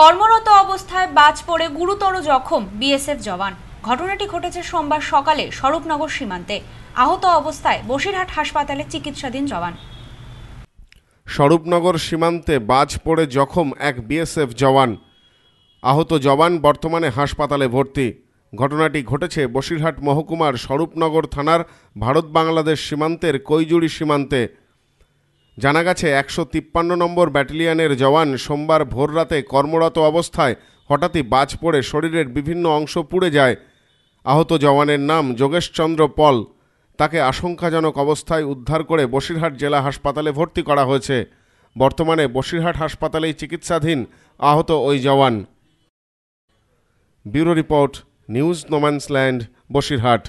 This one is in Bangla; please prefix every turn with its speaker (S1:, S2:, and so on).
S1: কর্মরত অবস্থায় বাজ পড়ে গুরুতর জখম বিএসএফ জওয়ান ঘটনাটি ঘটেছে সোমবার সকালে স্বরূপনগর সীমান্তে আহত অবস্থায় বসিরহাট হাসপাতালে চিকিৎসাধীন জওয়ান
S2: স্বরূপনগর সীমান্তে বাজ পড়ে জখম এক বিএসএফ জওয়ান আহত জওয়ান বর্তমানে হাসপাতালে ভর্তি ঘটনাটি ঘটেছে বসিরহাট মহকুমার স্বরূপনগর থানার ভারত বাংলাদেশ সীমান্তের কৈজুড়ি সীমান্তে জানা গেছে একশো তিপ্পান্ন নম্বর ব্যাটালিয়ানের জওয়ান সোমবার ভোররাতে কর্মরত অবস্থায় হঠাৎই বাজ পড়ে শরীরের বিভিন্ন অংশ পুড়ে যায় আহত জওয়ানের নাম যোগেশচন্দ্র পল তাকে আশঙ্কাজনক অবস্থায় উদ্ধার করে বসিরহাট জেলা হাসপাতালে ভর্তি করা হয়েছে বর্তমানে বসিরহাট হাসপাতালেই চিকিৎসাধীন
S3: আহত ওই জওয়ান bureau report news no man's land Basirhat